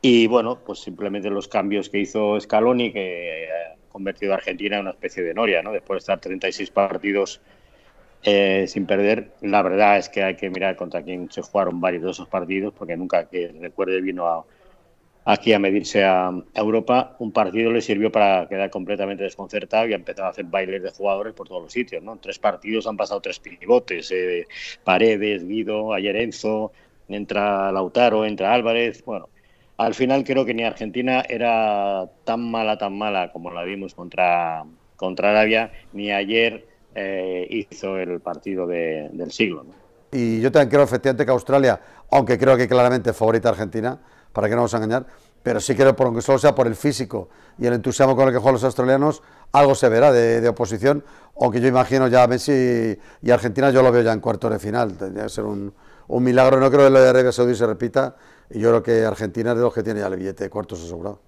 Y bueno, pues simplemente los cambios que hizo Scaloni, que eh, ha convertido a Argentina en una especie de noria, ¿no? Después de estar 36 partidos eh, sin perder, la verdad es que hay que mirar contra quién se jugaron varios de esos partidos, porque nunca que recuerde vino aquí a medirse a, Europa. Un partido le sirvió para quedar completamente desconcertado y ha empezado a hacer bailes de jugadores por todos los sitios, ¿no? tres partidos han pasado tres pivotes, eh, Paredes, Guido, ayer entra Lautaro, entra Álvarez, bueno al final creo que ni Argentina era tan mala, tan mala como la vimos contra, contra Arabia, ni ayer eh, hizo el partido del siglo. Y yo también creo efectivamente que Australia, aunque creo que claramente favorita Argentina, para que no nos a engañar, pero sí creo, por aunque solo sea por el físico y el entusiasmo con el que juegan los australianos, algo se verá de, de oposición, aunque yo imagino ya Messi y Argentina yo lo veo ya en cuartos de final, tendría que ser un, un milagro. No creo que lo de Arabia Saudí se repita. Y yo creo que Argentina es de los que tiene ya el billete de cuartos asegurado.